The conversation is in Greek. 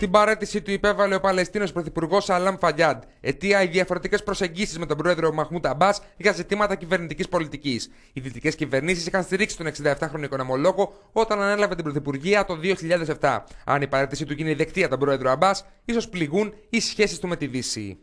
Την παρέτηση του υπέβαλε ο Παλαιστίνος Πρωθυπουργός Αλάμ Φαγιάντ. Αιτία οι διαφορετικές προσεγγίσεις με τον πρόεδρο Μαχμούτ Αμπάς για ζητήματα κυβερνητικής πολιτικής. Οι δυτικές κυβερνήσεις είχαν στηρίξει τον 67χρονο οικονομολόγο όταν ανέλαβε την Πρωθυπουργία το 2007. Αν η παρέτηση του γίνει δεκτή από τον πρόεδρο Αμπάς, ίσως πληγούν οι σχέσεις του με τη Δύση.